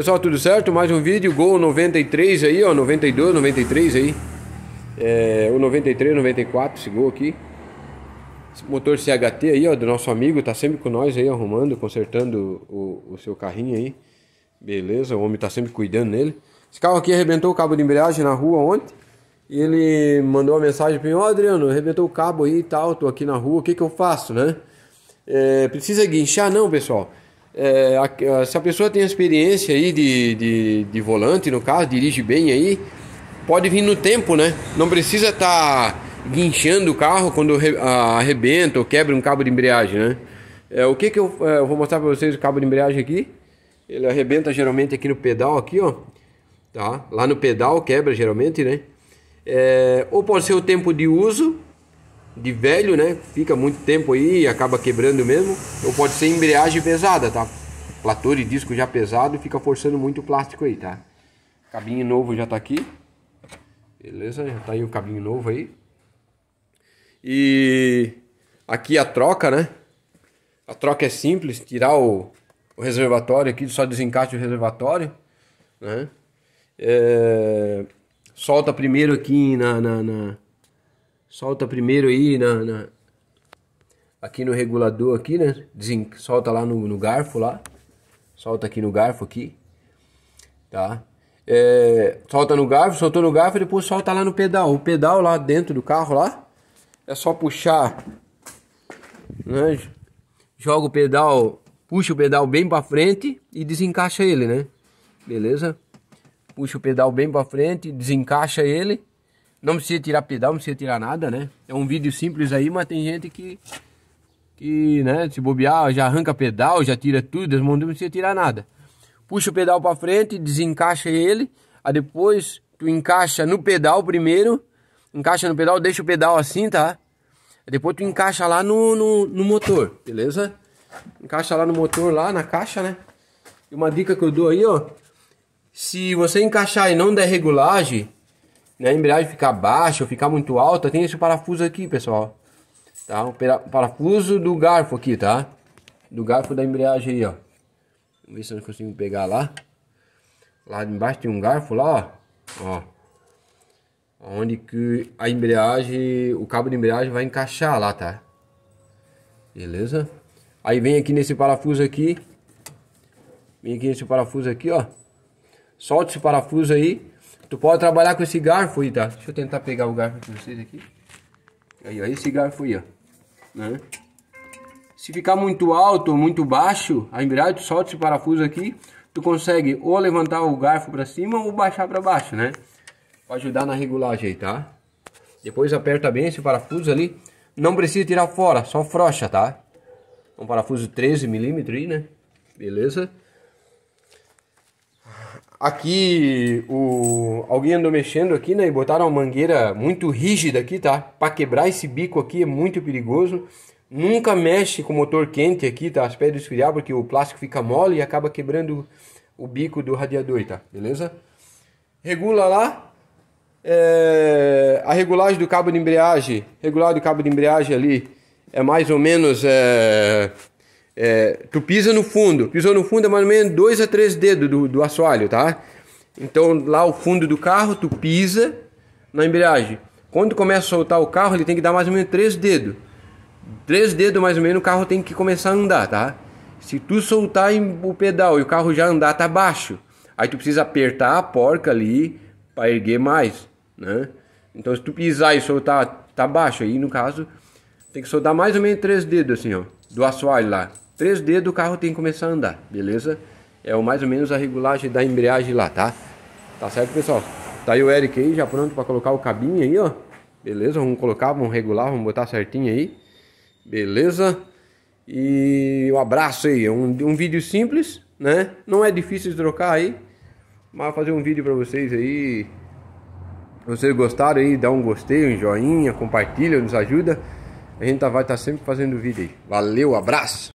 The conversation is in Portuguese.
Pessoal, tudo certo? Mais um vídeo, Gol 93 aí, ó, 92, 93 aí. É, o 93, 94, esse Gol aqui. motor CHT aí, ó, do nosso amigo, tá sempre com nós aí, arrumando, consertando o, o seu carrinho aí. Beleza, o homem tá sempre cuidando nele. Esse carro aqui arrebentou o cabo de embreagem na rua ontem. E ele mandou uma mensagem pra mim, ó oh, Adriano, arrebentou o cabo aí e tal, tô aqui na rua, o que que eu faço, né? É, precisa guinchar? Não, pessoal. É, a, a, se a pessoa tem experiência aí de, de, de, volante, no caso, dirige bem aí, pode vir no tempo, né? Não precisa estar tá guinchando o carro quando re, a, arrebenta ou quebra um cabo de embreagem, né? É, o que que eu, é, eu vou mostrar para vocês o cabo de embreagem aqui. Ele arrebenta geralmente aqui no pedal, aqui, ó. Tá? Lá no pedal quebra geralmente, né? É, ou pode ser o tempo de uso de velho, né? Fica muito tempo aí e acaba quebrando mesmo. Ou então pode ser embreagem pesada, tá? Plator de disco já pesado fica forçando muito o plástico aí, tá? Cabinho novo já tá aqui. Beleza? Já tá aí o cabinho novo aí. E aqui a troca, né? A troca é simples, tirar o, o reservatório aqui, só desencaixa o reservatório, né? É, solta primeiro aqui na, na, na solta primeiro aí na, na, aqui no regulador aqui, né? Desen, solta lá no, no, garfo lá, solta aqui no garfo aqui, tá? É, solta no garfo, soltou no garfo e depois solta lá no pedal. O pedal lá dentro do carro lá é só puxar, né? Joga o pedal, puxa o pedal bem para frente e desencaixa ele, né? Beleza? Puxa o pedal bem para frente, desencaixa ele não precisa tirar pedal, não precisa tirar nada, né? É um vídeo simples aí, mas tem gente que... Que, né, se bobear, já arranca pedal, já tira tudo, as não precisa tirar nada. Puxa o pedal para frente, desencaixa ele, aí depois tu encaixa no pedal primeiro, encaixa no pedal, deixa o pedal assim, tá? Aí depois tu encaixa lá no, no, no motor, beleza? Encaixa lá no motor, lá na caixa, né? E uma dica que eu dou aí, ó. Se você encaixar e não der regulagem, né, a é embreagem ficar baixa ou ficar muito alta, tem esse parafuso aqui, pessoal. Tá? O parafuso do garfo aqui, tá? Do garfo da embreagem aí, ó. Vamos ver se eu consigo pegar lá. Lá embaixo tem um garfo lá, ó. Ó. Onde que a embreagem, o cabo de embreagem vai encaixar lá, tá? Beleza? Aí vem aqui nesse parafuso aqui. Vem aqui nesse parafuso aqui, ó. Solta esse parafuso aí Tu pode trabalhar com esse garfo aí, tá? Deixa eu tentar pegar o garfo pra vocês aqui. Aí, ó, esse garfo aí, ó. Né? Se ficar muito alto ou muito baixo, a verdade, tu solta esse parafuso aqui, tu consegue ou levantar o garfo para cima ou baixar para baixo, né? Pra ajudar na regulagem aí, tá? Depois aperta bem esse parafuso ali. Não precisa tirar fora, só frocha, tá? Um parafuso 13 milímetros aí, né? Beleza? Aqui, o alguém andou mexendo aqui, né? E botaram uma mangueira muito rígida aqui, tá? Para quebrar esse bico aqui é muito perigoso. Nunca mexe com o motor quente aqui, tá? As pedras esfriar porque o plástico fica mole e acaba quebrando o bico do radiador, tá? Beleza? Regula lá. É... a regulagem do cabo de embreagem, regular do cabo de embreagem ali é mais ou menos é, é, tu pisa no fundo, pisou no fundo é mais ou menos 2 a 3 dedos do, do assoalho, tá? Então lá o fundo do carro, tu pisa na embreagem. Quando começa a soltar o carro, ele tem que dar mais ou menos 3 dedos. 3 dedos mais ou menos o carro tem que começar a andar, tá? Se tu soltar o pedal e o carro já andar, tá baixo. Aí tu precisa apertar a porca ali para erguer mais, né? Então se tu pisar e soltar, tá baixo. Aí no caso, tem que soltar mais ou menos 3 dedos assim, ó do assoalho lá. Três dedos o carro tem que começar a andar, beleza? É o mais ou menos a regulagem da embreagem lá, tá? Tá certo, pessoal? Tá aí o Eric aí, já pronto para colocar o cabinho aí, ó. Beleza? Vamos colocar, vamos regular, vamos botar certinho aí. Beleza? E um abraço aí. É um, um vídeo simples, né? Não é difícil de trocar aí. Mas fazer um vídeo para vocês aí. Vocês gostaram aí? Dá um gostei, um joinha, compartilha, nos ajuda. A gente vai estar tá sempre fazendo vídeo aí. Valeu, abraço!